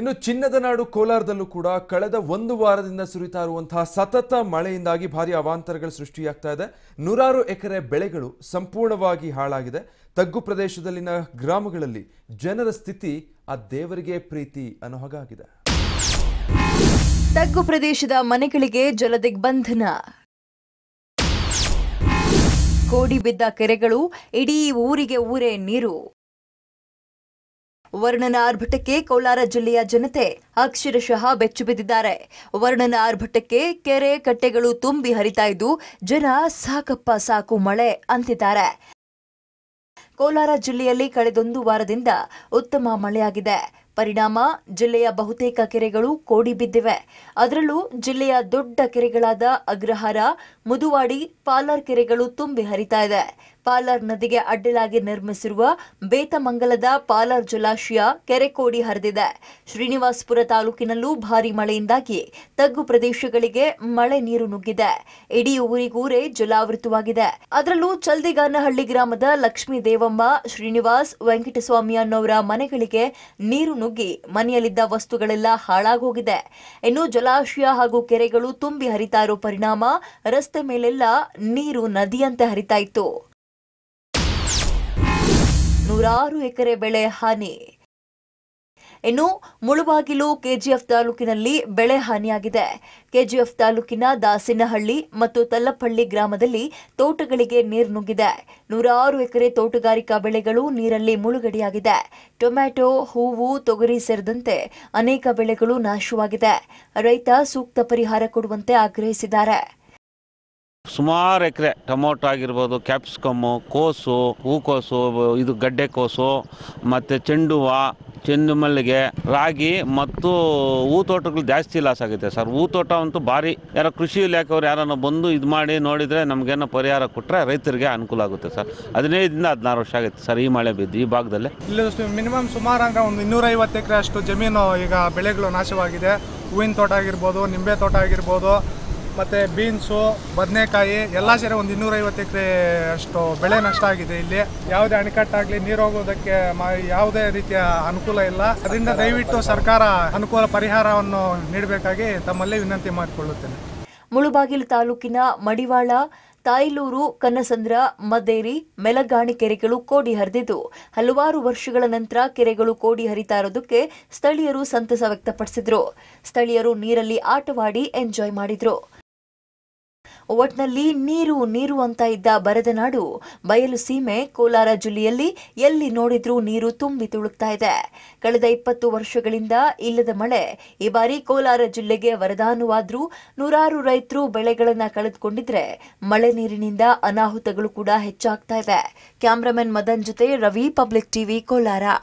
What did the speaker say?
ಇನ್ನು ಚಿನ್ನದ ನಾಡು ಕೋಲಾರದಲ್ಲೂ ಕೂಡ ಕಳೆದ ಒಂದು ವಾರದಿಂದ ಸುರಿತಾ ಇರುವಂತಹ ಸತತ ಮಳೆಯಿಂದಾಗಿ ಭಾರಿ ಅವಾಂತರಗಳು ಸೃಷ್ಟಿಯಾಗ್ತಾ ಇದೆ ನೂರಾರು ಎಕರೆ ಬೆಳೆಗಳು ಸಂಪೂರ್ಣವಾಗಿ ಹಾಳಾಗಿದೆ ತಗ್ಗು ಪ್ರದೇಶದಲ್ಲಿನ ಗ್ರಾಮಗಳಲ್ಲಿ ಜನರ ಸ್ಥಿತಿ ಆ ದೇವರಿಗೆ ಪ್ರೀತಿ ಅನ್ನೋ ಹಾಗಾಗಿದೆ ತಗ್ಗು ಪ್ರದೇಶದ ಮನೆಗಳಿಗೆ ಜಲದಿಗ್ಬಂಧನ ಕೋಡಿ ಬಿದ್ದ ಕೆರೆಗಳು ಇಡೀ ಊರಿಗೆ ಊರೇ ನೀರು ವರ್ಣನ ಆರ್ಭಟಕ್ಕೆ ಕೋಲಾರ ಜಿಲ್ಲೆಯ ಜನತೆ ಅಕ್ಷರಶಃ ಬೆಚ್ಚು ಬಿದ್ದಿದ್ದಾರೆ ವರ್ಣನ ಆರ್ಭಟಕ್ಕೆ ಕೆರೆ ಕಟ್ಟೆಗಳು ತುಂಬಿ ಹರಿತಾ ಇದ್ದು ಜನ ಸಾಕಪ್ಪ ಸಾಕು ಮಳೆ ಅಂತಿದ್ದಾರೆ ಕೋಲಾರ ಜಿಲ್ಲೆಯಲ್ಲಿ ಕಳೆದೊಂದು ವಾರದಿಂದ ಉತ್ತಮ ಮಳೆಯಾಗಿದೆ ಪರಿಣಾಮ ಜಿಲ್ಲೆಯ ಬಹುತೇಕ ಕೆರೆಗಳು ಕೋಡಿ ಬಿದ್ದಿವೆ ಅದರಲ್ಲೂ ಜಿಲ್ಲೆಯ ದೊಡ್ಡ ಕೆರೆಗಳಾದ ಅಗ್ರಹಾರ ಮುದುವಾಡಿ ಪಾಲಾರ್ ಕೆರೆಗಳು ತುಂಬಿ ಹರಿತಾ ಇದೆ ಪಾಲಾರ್ ನದಿಗೆ ಅಡ್ಡಲಾಗಿ ನಿರ್ಮಿಸಿರುವ ಬೇತಮಂಗಲದ ಪಾಲಾರ್ ಜಲಾಶಯ ಕೆರೆಕೋಡಿ ಹರಿದಿದೆ ಶ್ರೀನಿವಾಸಪುರ ತಾಲೂಕಿನಲ್ಲೂ ಭಾರಿ ಮಳೆಯಿಂದಾಗಿ ತಗ್ಗು ಪ್ರದೇಶಗಳಿಗೆ ಮಳೆ ನೀರು ನುಗ್ಗಿದೆ ಇಡೀ ಊರಿಗೂರೆ ಜಲಾವೃತವಾಗಿದೆ ಅದರಲ್ಲೂ ಚಲ್ದಿಗಾನಹಳ್ಳಿ ಗ್ರಾಮದ ಲಕ್ಷ್ಮೀ ದೇವಮ್ಮ ಶ್ರೀನಿವಾಸ್ ವೆಂಕಟಸ್ವಾಮಿ ಅನ್ನೋರ ಮನೆಗಳಿಗೆ ನೀರು ನುಗ್ಗಿ ಮನೆಯಲ್ಲಿದ್ದ ವಸ್ತುಗಳೆಲ್ಲ ಹಾಳಾಗೋಗಿದೆ ಇನ್ನು ಜಲಾಶಯ ಹಾಗೂ ಕೆರೆಗಳು ತುಂಬಿ ಹರಿತಾ ಇರೋ ಪರಿಣಾಮ ರಸ್ತೆ ಮೇಲೆಲ್ಲ ನೀರು ನದಿಯಂತೆ ಹರಿತಾ ಇತ್ತು ನೂರಾರು ಎಕರೆ ಬೆಳೆ ಹಾನಿ ಇನ್ನು ಮುಳುಬಾಗಿಲು ಕೆಜಿಎಫ್ ತಾಲೂಕಿನಲ್ಲಿ ಬೆಳೆ ಹಾನಿಯಾಗಿದೆ ಕೆಜಿಎಫ್ ತಾಲೂಕಿನ ದಾಸಿನಹಳ್ಳಿ ಮತ್ತು ತಲ್ಲಪ್ಪಳ್ಳಿ ಗ್ರಾಮದಲ್ಲಿ ತೋಟಗಳಿಗೆ ನೀರು ನುಗ್ಗಿದೆ ನೂರಾರು ಎಕರೆ ತೋಟಗಾರಿಕಾ ಬೆಳೆಗಳು ನೀರಲ್ಲಿ ಮುಳುಗಡೆಯಾಗಿದೆ ಟೊಮ್ಯಾಟೊ ಹೂವು ತೊಗರಿ ಸೇರಿದಂತೆ ಅನೇಕ ಬೆಳೆಗಳು ನಾಶವಾಗಿದೆ ರೈತ ಸೂಕ್ತ ಪರಿಹಾರ ಕೊಡುವಂತೆ ಆಗ್ರಹಿಸಿದ್ದಾರೆ ಸುಮಾರು ಎಕರೆ ಟೊಮೊಟೊ ಆಗಿರ್ಬೋದು ಕ್ಯಾಪ್ಸಿಕಮ್ಮು ಕೋಸು ಹೂಕೋಸು ಇದು ಗಡ್ಡೆ ಕೋಸು ಮತ್ತು ಚೆಂಡು ಹೂವು ಚೆಂಡು ಮಲ್ಲಿಗೆ ರಾಗಿ ಮತ್ತು ಹೂ ತೋಟಗಳು ಜಾಸ್ತಿ ಲಾಸ್ ಆಗುತ್ತೆ ಸರ್ ಹೂ ತೋಟ ಅಂತೂ ಭಾರಿ ಯಾರೋ ಕೃಷಿ ಇಲಾಖೆಯವರು ಯಾರನ್ನ ಬಂದು ಇದು ಮಾಡಿ ನೋಡಿದರೆ ನಮಗೇನೋ ಪರಿಹಾರ ಕೊಟ್ಟರೆ ರೈತರಿಗೆ ಅನುಕೂಲ ಆಗುತ್ತೆ ಸರ್ ಹದಿನೈದರಿಂದ ಹದಿನಾರು ವರ್ಷ ಆಗುತ್ತೆ ಸರ್ ಈ ಮಳೆ ಬಿದ್ದು ಈ ಭಾಗದಲ್ಲಿ ಇಲ್ಲಿ ಮಿನಿಮಮ್ ಸುಮಾರು ಒಂದು ಇನ್ನೂರೈವತ್ತು ಎಕರೆ ಅಷ್ಟು ಜಮೀನು ಈಗ ಬೆಳೆಗಳು ನಾಶವಾಗಿದೆ ಹೂವಿನ ತೋಟ ಆಗಿರ್ಬೋದು ನಿಂಬೆ ತೋಟ ಆಗಿರ್ಬೋದು ಮತ್ತು ಬೀನ್ಸು ಬದನೆಕಾಯಿ ಎಲ್ಲ ಸೇರಿ ಒಂದು ಇನ್ನೂರೈವತ್ತು ಎಕರೆ ಅಷ್ಟು ಬೆಳೆ ನಷ್ಟ ಆಗಿದೆ ಇಲ್ಲಿ ಯಾವುದೇ ಅಣೆಕಟ್ಟಾಗಲಿ ನೀರು ಹೋಗೋದಕ್ಕೆ ಯಾವುದೇ ರೀತಿಯ ಅನುಕೂಲ ಇಲ್ಲ ಅದರಿಂದ ದಯವಿಟ್ಟು ಸರ್ಕಾರ ಅನುಕೂಲ ಪರಿಹಾರವನ್ನು ನೀಡಬೇಕಾಗಿ ತಮ್ಮಲ್ಲಿ ವಿನಂತಿ ಮಾಡಿಕೊಳ್ಳುತ್ತೇನೆ ಮುಳುಬಾಗಿಲು ತಾಲೂಕಿನ ಮಡಿವಾಳ ತಾಯಿಲೂರು ಕನ್ನಸಂದ್ರ ಮದೇರಿ ಮೆಲಗಾಣಿ ಕೆರೆಗಳು ಕೋಡಿ ಹರಿದಿದ್ದು ಹಲವಾರು ವರ್ಷಗಳ ನಂತರ ಕೆರೆಗಳು ಕೋಡಿ ಹರಿತಾ ಇರೋದಕ್ಕೆ ಸ್ಥಳೀಯರು ಸಂತಸ ವ್ಯಕ್ತಪಡಿಸಿದ್ರು ಸ್ಥಳೀಯರು ನೀರಲ್ಲಿ ಆಟವಾಡಿ ಎಂಜಾಯ್ ಮಾಡಿದ್ರು ಒಟ್ನಲ್ಲಿ ನೀರು ನೀರು ಅಂತ ಇದ್ದ ಬರದ ನಾಡು ಬಯಲು ಸೀಮೆ ಕೋಲಾರ ಜಿಲ್ಲೆಯಲ್ಲಿ ಎಲ್ಲಿ ನೋಡಿದ್ರೂ ನೀರು ತುಂಬಿ ತುಳುಕ್ತಾ ಇದೆ ಕಳೆದ ಇಪ್ಪತ್ತು ವರ್ಷಗಳಿಂದ ಇಲ್ಲದ ಮಳೆ ಈ ಬಾರಿ ಕೋಲಾರ ಜಿಲ್ಲೆಗೆ ವರದಾನವಾದ್ರೂ ನೂರಾರು ರೈತರು ಬೆಳೆಗಳನ್ನು ಕಳೆದುಕೊಂಡಿದ್ರೆ ಮಳೆ ನೀರಿನಿಂದ ಅನಾಹುತಗಳು ಕೂಡ ಹೆಚ್ಚಾಗ್ತಾ ಇದೆ ಕ್ಯಾಮ್ರಾಮನ್ ಮದನ್ ಜೊತೆ ರವಿ ಪಬ್ಲಿಕ್ ಟಿವಿ ಕೋಲಾರ